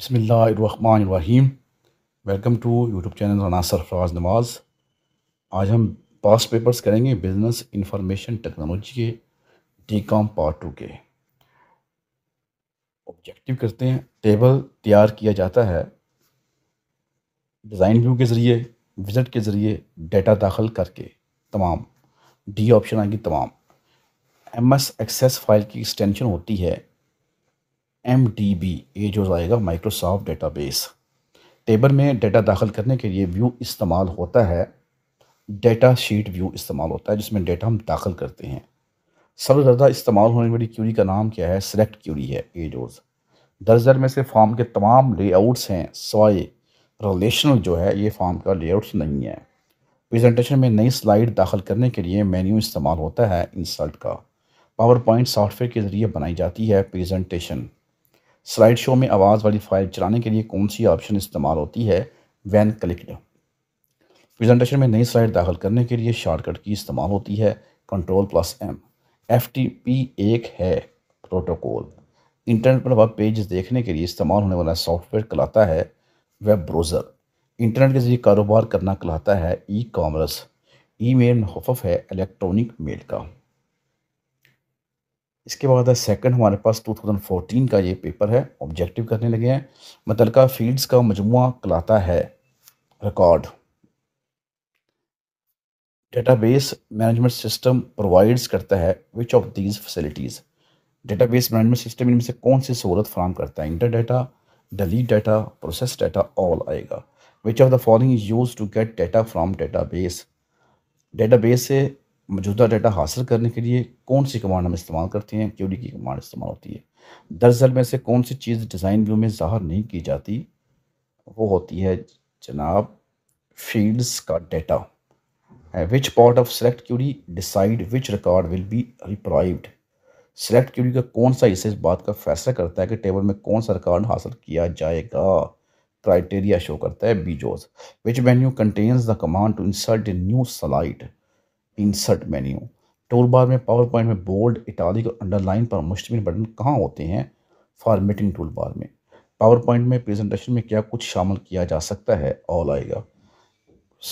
बसमीम welcome to YouTube channel Anasar Faraz नमाज आज हम पास पेपर्स करेंगे बिज़नेस इंफॉर्मेशन टेक्नोलॉजी के डी कॉम पार्ट टू के ऑब्जेक्टिव करते हैं टेबल तैयार किया जाता है डिज़ाइन व्यू के ज़रिए विज़िट के ज़रिए डेटा दाखिल करके तमाम डी ऑप्शन आएगी तमाम एम एस एक्सेस फाइल की एक्सटेंशन होती है एम ये जो आएगा माइक्रोसॉफ्ट डेटाबेस टेबल में डेटा दाखिल करने के लिए व्यू इस्तेमाल होता है डेटा शीट व्यू इस्तेमाल होता है जिसमें डेटा हम दाखिल करते हैं सबसे ज़्यादा इस्तेमाल होने वाली क्यूरी का नाम क्या है सेलेक्ट क्यूरी है ए जोज दर्जन में से फॉर्म के तमाम लेआउट्स हैं सवाए रिलेशनल जो है ये फॉर्म का लेआउट्स नहीं है प्रेजेंटेशन में नई स्लाइड दाखिल करने के लिए मेन्यू इस्तेमाल होता है इंसल्ट का पावर पॉइंट सॉफ्टवेयर के ज़रिए बनाई जाती है प्रेजेंटेशन स्लाइड शो में आवाज़ वाली फाइल चलाने के लिए कौन सी ऑप्शन इस्तेमाल होती है वैन क्लिकड प्रेजेंटेशन में नई स्लाइड दाखिल करने के लिए शॉर्टकट की इस्तेमाल होती है control plus M F T P एक है प्रोटोकॉल इंटरनेट पर वेब पेज देखने के लिए इस्तेमाल होने वाला सॉफ्टवेयर कहलाता है वेब ब्राउज़र इंटरनेट के जरिए कारोबार करना कहलाता है ई कॉमर्स ई मेल है इलेक्ट्रॉनिक मेल का इसके बाद है सेकंड हमारे पास 2014 का ये पेपर है ऑब्जेक्टिव करने लगे हैं का फील्ड्स का मजमु कलाता है record database management system provides करता है which of these facilities database management system इनमें से कौन सी सहूलत फराम करता है inter data delete data process data all आएगा which of the following use to get data from database database से मौजूदा डेटा हासिल करने के लिए कौन सी कमांड हम इस्तेमाल करते हैं क्यूडी की कमांड इस्तेमाल होती है दरअसल में से कौन सी चीज़ डिज़ाइन व्यू में ज़ाहर नहीं की जाती वो होती है जनाब फील्ड्स का data which part of select query decide which record will be retrieved select query का कौन सा इसे इस बात का फैसला करता है कि टेबल में कौन सा रिकॉर्ड हासिल किया जाएगा क्राइटेरिया शो करता है बीजोज which menu contains the command to insert new slide insert menu tool bar में पावर पॉइंट में बोल्ड इटालिक और अंडरलाइन पर मुश्तमिल बटन कहाँ होते हैं फॉर्मेटिंग टूल बार में पावर पॉइंट में प्रेजेंटेशन में क्या कुछ शामिल किया जा सकता है ऑल आएगा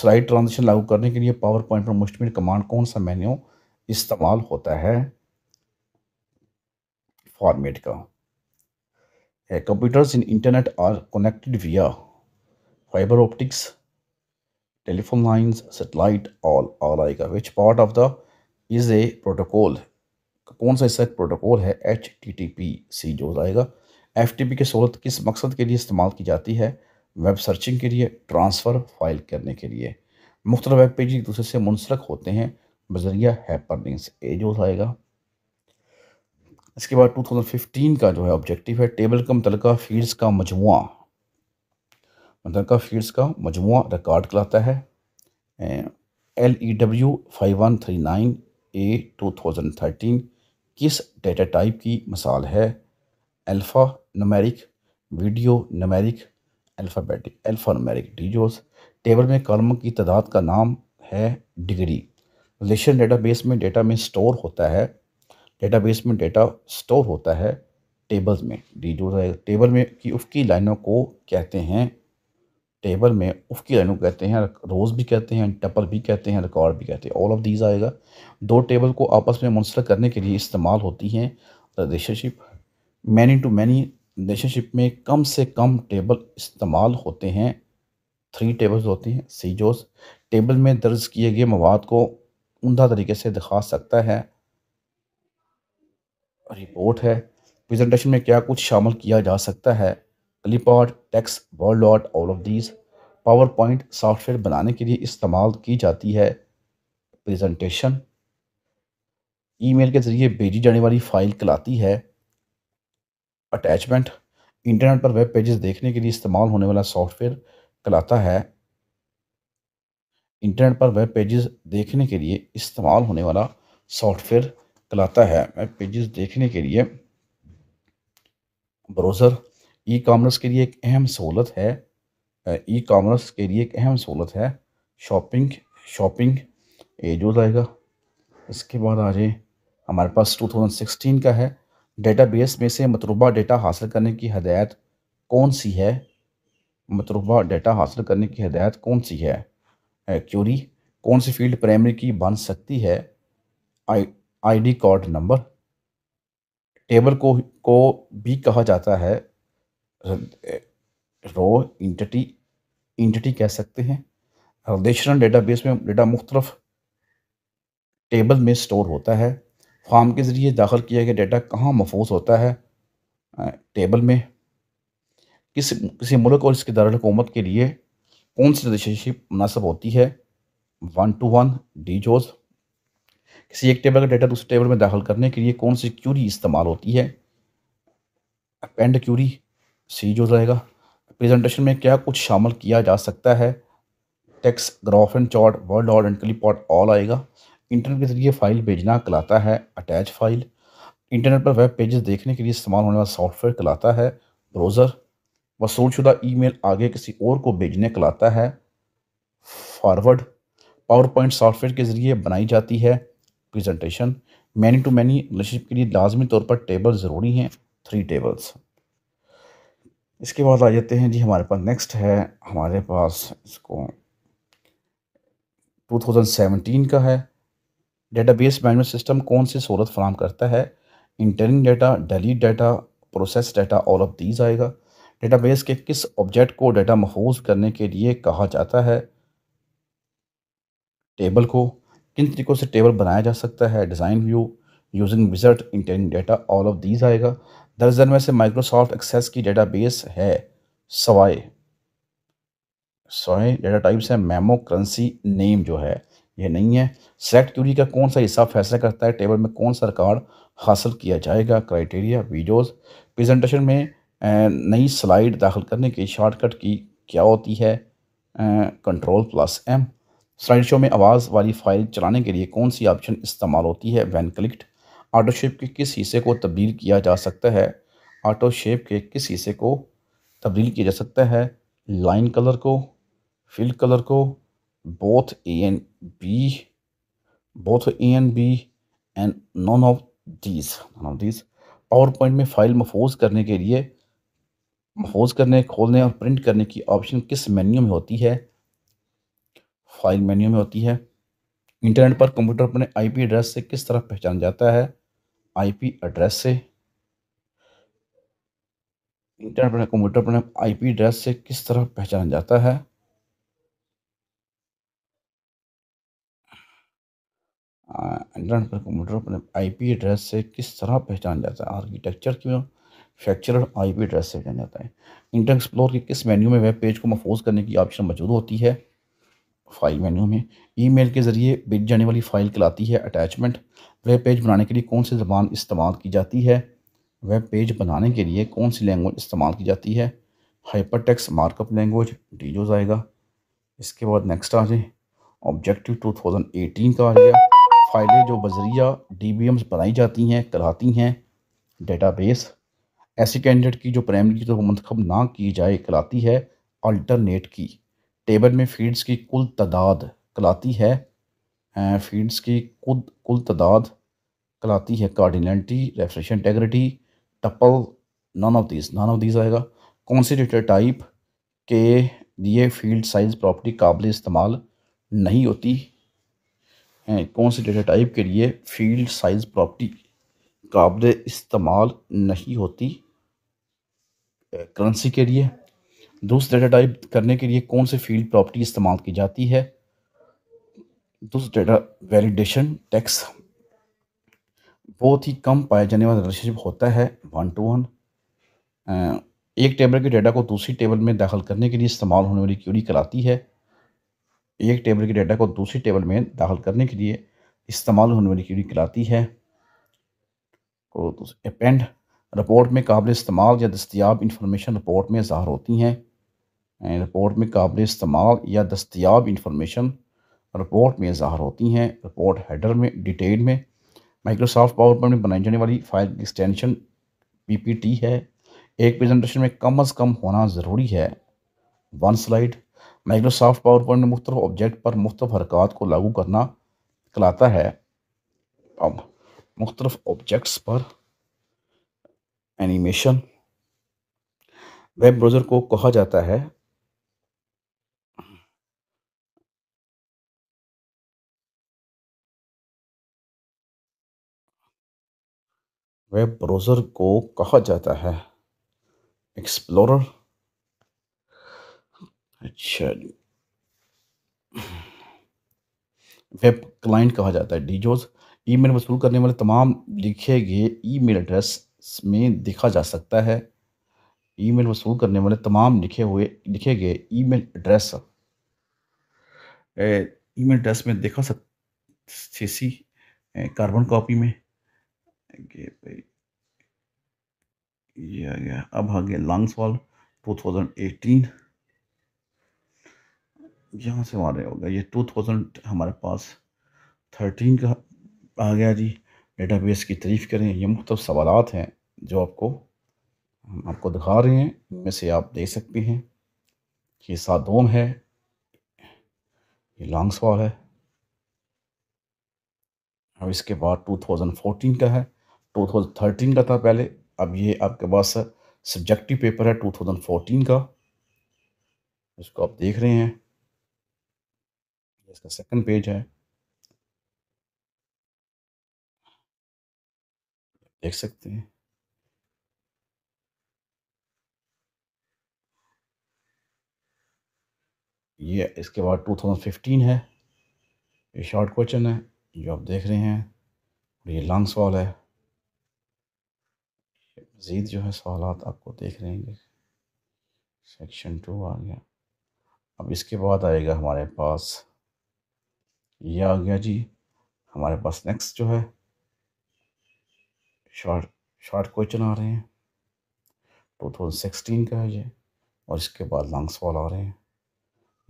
स्लाइड ट्रांजेक्शन लागू करने के लिए पावर पॉइंट पर मुश्तमिल कमांड कौन सा मेन्यू इस्तेमाल होता है फॉर्मेट का computers in internet are connected via fibre optics telephone lines, satellite, all all आएगा which part of the is a protocol कौन सा इसका प्रोटोकॉल है H T T P C जो आएगा एफ टी पी की सहूलत किस मकसद के लिए इस्तेमाल की जाती है वेब सर्चिंग के लिए ट्रांसफ़र फाइल करने के लिए मुख्तल वेब पेज एक दूसरे से मुंसलक होते हैं बजरिया हैपर लिंक्स ए जो आएगा इसके बाद 2015 का जो है ऑब्जेक्टिव है टेबल का मुतल फील्ड्स का मजमु का फील्ड्स का मजमु रिकॉर्ड कराता है L E W five one three nine A two thousand thirteen किस डेटा टाइप की मिसाल है alphanumeric video numeric alphabetic alphanumeric डिजोस टेबल में कॉलम की तादाद का नाम है डिग्री रिलेशन डेटाबेस में डेटा में स्टोर होता है डेटाबेस में डेटा स्टोर होता है टेबल्स में डिजोस टेबल में की उसकी लाइनों को कहते हैं टेबल में उफकी रेनू कहते हैं रोज़ भी कहते हैं टपल भी कहते हैं रिकॉर्ड भी कहते हैं ऑल ऑफ दीज आएगा दो टेबल को आपस में मुंसलिक करने के लिए इस्तेमाल होती हैं relationship many to many relationship में कम से कम टेबल इस्तेमाल होते हैं थ्री टेबल्स होते हैं सीजोस टेबल में दर्ज किए गए मवाद को उमदा तरीके से दिखा सकता है रिपोर्ट है प्रजेंटेशन में क्या कुछ शामिल किया जा सकता है clipart text WordArt all of these PowerPoint software बनाने के लिए इस्तेमाल की जाती है प्रेजेंटेशन ईमेल के ज़रिए भेजी जाने वाली फ़ाइल कलाती है अटैचमेंट इंटरनेट पर वेब पेजेस देखने के लिए इस्तेमाल होने वाला सॉफ्टवेयर कलाता है इंटरनेट पर वेब पेजेस देखने के लिए इस्तेमाल होने वाला सॉफ्टवेयर कलाता है वेब पेजेस देखने के लिए ब्राउज़र ई कामर्स के लिए एक अहम सहूलत है ई कामर्स के लिए एक अहम सहूलत है शॉपिंग शॉपिंग एज हो जाएगा इसके बाद आ जाए हमारे पास 2016 का है डेटाबेस में से मतलूबा डेटा हासिल करने की हदायत कौन सी है मतलूबा डेटा हासिल करने की हदायत कौन सी है क्यूरी कौन सी फील्ड प्राइमरी की बन सकती है I ID card number table को को भी कहा जाता है रो इंटिटी इंटिटी कह सकते हैं रिलेशनल डेटाबेस में डेटा मुख्तलफ टेबल में स्टोर होता है फॉर्म के ज़रिए दाखिल किया गया डेटा कहाँ महफूज होता है टेबल में किस किसी मुल्क और इसके दारकूमत के लिए कौन सी रिलेशनशिप मुनासब होती है वन टू वन डी जोज किसी एक टेबल का डेटा दूसरे टेबल में दाखिल करने के लिए कौन सी क्यूरी इस्तेमाल होती है पेंड क्यूरी सी जो रहेगा प्रेजेंटेशन में क्या कुछ शामिल किया जा सकता है text graph and chart word art and clipart all आएगा इंटरनेट के जरिए फ़ाइल भेजना कहलाता है अटैच फाइल इंटरनेट पर वेब पेजेस देखने के लिए इस्तेमाल होने वाला सॉफ्टवेयर कहलाता है ब्राउज़र वसूलशुदा ईमेल आगे किसी और को भेजने कहलाता है फॉरवर्ड पावर पॉइंट सॉफ्टवेयर के ज़रिए बनाई जाती है presentation many to many relationship के लिए लाजमी तौर पर टेबल ज़रूरी हैं थ्री टेबल्स इसके बाद आ जाते हैं जी हमारे पास नेक्स्ट है हमारे पास इसको 2017 का है डेटाबेस मैनेजमेंट सिस्टम कौन सी सहूलत फराम करता है entering data delete data process data all of these आएगा डेटाबेस के किस ऑब्जेक्ट को डाटा महफूज करने के लिए कहा जाता है टेबल को किन तरीक़ों से टेबल बनाया जा सकता है डिज़ाइन व्यू यूजिंग विजर्ट इंटेन डेटा ऑल ऑफ दीज आएगा दर्जन में से माइक्रोसॉफ्ट एक्सेस की डेटा बेस है सवाए सवाए डेटा टाइप्स है मेमो करेंसी नेम जो है ये नहीं है सेलेक्ट क्यूरी का कौन सा हिस्सा फैसला करता है टेबल में कौन सा रिकॉर्ड हासिल किया जाएगा क्राइटेरिया वीडियोस प्रेजेंटेशन में नई स्लाइड दाखिल करने की शॉर्टकट की क्या होती है control plus M slide show में आवाज़ वाली फाइल चलाने के लिए कौन सी ऑप्शन इस्तेमाल होती है वैन क्लिक्ड ऑटो शेप के किस हिस्से को तब्दील किया जा सकता है ऑटो शेप के किस हिस्से को तब्दील किया जा सकता है लाइन कलर को फिल कलर को both A and B both A and B and none of these none of these PowerPoint में फाइल महफूज करने के लिए महफूज करने खोलने और प्रिंट करने की ऑप्शन किस मेन्यू में होती है फाइल मेन्यू में होती है इंटरनेट पर कंप्यूटर अपने आईपी एड्रेस से किस तरह पहचाना जाता है आईपी एड्रेस से इंटरनेट पर कंप्यूटर पर आईपी एड्रेस से किस तरह पहचाना जाता है इंटरनेट पर कंप्यूटर पर आईपी एड्रेस से किस तरह पहचाना जाता है आर्किटेक्चर की फैक्चर आईपी एड्रेस से पहचाना जाता है इंटर एक्सप्लोर के किस मेन्यू में वेब पेज को महफूज करने की ऑप्शन मौजूद होती है फाइल मेन्यू में ईमेल के ज़रिए भेज जाने वाली फ़ाइल कहलाती है अटैचमेंट वेब पेज बनाने के लिए कौन सी ज़बान इस्तेमाल की जाती है वेब पेज बनाने के लिए कौन सी लैंग्वेज इस्तेमाल की जाती है हाइपर टेक्स मार्कअप लैंग्वेज डीजो आएगा इसके बाद नेक्स्ट आ जाए ऑब्जेक्टिव 2018 का आ गया फाइलें जो बजरिया डी बनाई जाती हैं कहलाती हैं बेस ऐसे कैंडिडेट की जो प्राइमरी की तो मंतखब ना की जाए कहलाती है अल्टरनेट की टेबल में फीड्स की कुल तादाद कलाती है फीड्स की कुल कुल तादाद कलाती है cardinality referential integrity tuple none of these none of these आएगा कौन से डेटा टाइप के लिए फील्ड साइज प्रॉपर्टी काबिल इस्तेमाल नहीं होती है कौन से डेटा टाइप के लिए फील्ड साइज प्रॉपर्टी काबिल इस्तेमाल नहीं होती करेंसी के लिए दोस्त डेटा टाइप करने के लिए कौन से फील्ड प्रॉपर्टी इस्तेमाल की जाती है दोस्त डेटा वैलिडेशन टैक्स बहुत ही कम पाया जाने वाला रिलेशनशिप होता है वन टू वन एक टेबल के डेटा को दूसरी टेबल में दाखिल करने के लिए इस्तेमाल होने वाली क्यूरी कराती है एक टेबल के डेटा को दूसरी टेबल में दाखिल करने के लिए इस्तेमाल होने वाली क्यूरी कराती है तो अपेंड रिपोर्ट में काबिल इस्तेमाल या दस्तियाब इंफॉर्मेशन रिपोर्ट में ज़ाहिर होती हैं रिपोर्ट में काबिल इस्तेमाल या दस्तियाब इंफॉर्मेशन रिपोर्ट में ज़ाहर होती हैं रिपोर्ट हेडर में डिटेल में माइक्रोसॉफ्ट पावर पॉइंट में बनाई जाने वाली फाइल पी एक्सटेंशन पीपीटी है एक प्रेजेंटेशन में कम अज़ कम होना ज़रूरी है one slide Microsoft PowerPoint में मुख्तफ ऑब्जेक्ट पर मुख्तफ हरकत को लागू करना कहलाता है अब मुख्तफ ऑब्जेक्ट्स पर एनिमेशन वेब ब्राउज़र को कहा जाता है वेब ब्राउज़र को कहा जाता है एक्सप्लोरर अच्छा जी वेब क्लाइंट कहा जाता है डीजोज ईमेल वसूल करने वाले तमाम लिखे गए ईमेल एड्रेस में देखा जा सकता है ईमेल वसूल करने वाले तमाम लिखे हुए लिखे गए ईमेल एड्रेस ईमेल एड्रेस में देखा सक सी कार्बन कॉपी में ये भाई ये आ गया अब आ गया लंग्स वाल 2018 यहाँ से हमारे होगा ये 2000 हमारे पास 13 का आ गया जी डेटाबेस की तारीफ़ करें ये मुख्तफ मतलब सवाल हैं जो आपको हम आपको दिखा रहे हैं इनमें से आप देख सकते हैं ये सादोम है ये लॉन्ग सवाल है अब इसके बाद 2014 का है 2013 तो का था पहले अब ये आपके पास सब्जेक्टिव पेपर है 2014 का इसको आप देख रहे हैं इसका सेकंड पेज है देख सकते हैं ये इसके बाद 2015 है ये शॉर्ट क्वेश्चन है जो आप देख रहे हैं और ये लॉन्ग सवाल है मज़ीद जो है सवाल आपको देख लेंगे सेक्शन टू आ गया अब इसके बाद आएगा हमारे पास ये आ गया जी हमारे पास नेक्स्ट जो है शॉर्ट शॉर्ट क्वेश्चन आ रहे हैं टू थाउजेंड सिक्सटीन का है ये और इसके बाद लॉन्ग सवाल आ रहे हैं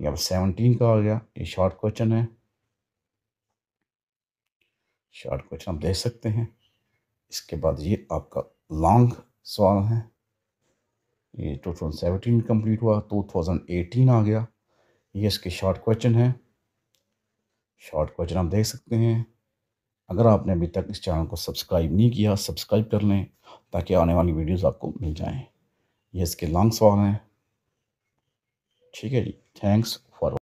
ये अब सेवनटीन का आ गया ये शॉर्ट क्वेश्चन है शॉर्ट क्वेश्चन आप देख सकते हैं इसके बाद ये आपका लॉन्ग सवाल हैं ये टू थाउजेंड सेवनटीन कम्प्लीट हुआ टू थाउजेंड एटीन आ गया ये इसके शॉर्ट क्वेश्चन हैं शॉर्ट क्वेश्चन आप देख सकते हैं अगर आपने अभी तक इस चैनल को सब्सक्राइब नहीं किया सब्सक्राइब कर लें ताकि आने वाली वीडियोस आपको मिल जाएं ये इसके लॉन्ग सवाल हैं ठीक है जी थैंक्स